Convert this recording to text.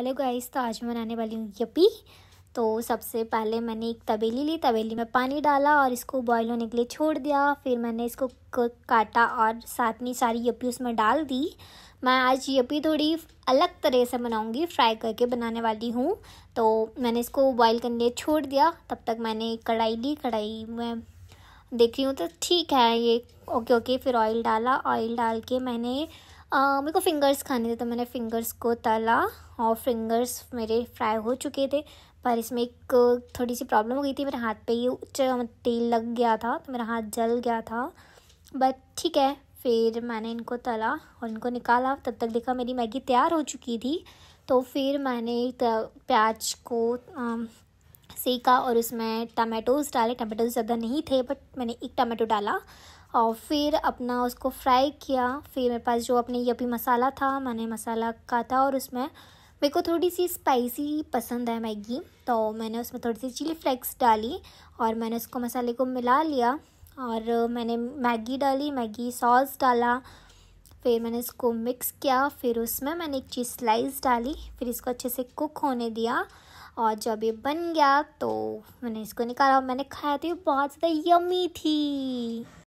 hello guys तो आज मैं बनाने वाली हूँ यपी तो सबसे पहले मैंने एक तवेली ली तवेली में पानी डाला और इसको बॉयल होने के लिए छोड़ दिया फिर मैंने इसको काटा और साथ में सारी यपी उसमें डाल दी मैं आज यपी थोड़ी अलग तरह से बनाऊंगी फ्राई करके बनाने वाली हूँ तो मैंने इसको बॉयल करने लिए छोड़ दिया तब तक मैंने कढ़ाई ली कढ़ाई में देख रही हूँ तो ठीक है ये ओके ओके फिर ऑयल डाला ऑयल डाल के मैंने मेरे को फिंगर्स खाने थे तो मैंने फिंगर्स को तला और फिंगर्स मेरे फ्राई हो चुके थे पर इसमें एक थोड़ी सी प्रॉब्लम हो गई थी मेरे हाथ पे ही तेल लग गया था तो मेरा हाथ जल गया था बट ठीक है फिर मैंने इनको तला और इनको निकाला तब तक देखा मेरी मैगी तैयार हो चुकी थी तो फिर मैंने प्याज को सेका और उसमें टमाटोज़ डाले टमाटोज़ ज़्यादा नहीं थे बट मैंने एक टमाटो डाला और फिर अपना उसको फ्राई किया फिर मेरे पास जो अपने यपी मसाला था मैंने मसाला का था और उसमें मेरे को थोड़ी सी स्पाइसी पसंद है मैगी तो मैंने उसमें थोड़ी सी चिली फ्लेक्स डाली और मैंने उसको मसाले को मिला लिया और मैंने मैगी डाली मैगी सॉस डाला फिर मैंने इसको मिक्स किया फिर उसमें मैंने एक चीज़ स्लाइस डाली फिर इसको अच्छे से कुक होने दिया और जब ये बन गया तो मैंने इसको निकाला और मैंने खाया तो ये बहुत ज़्यादा यमी थी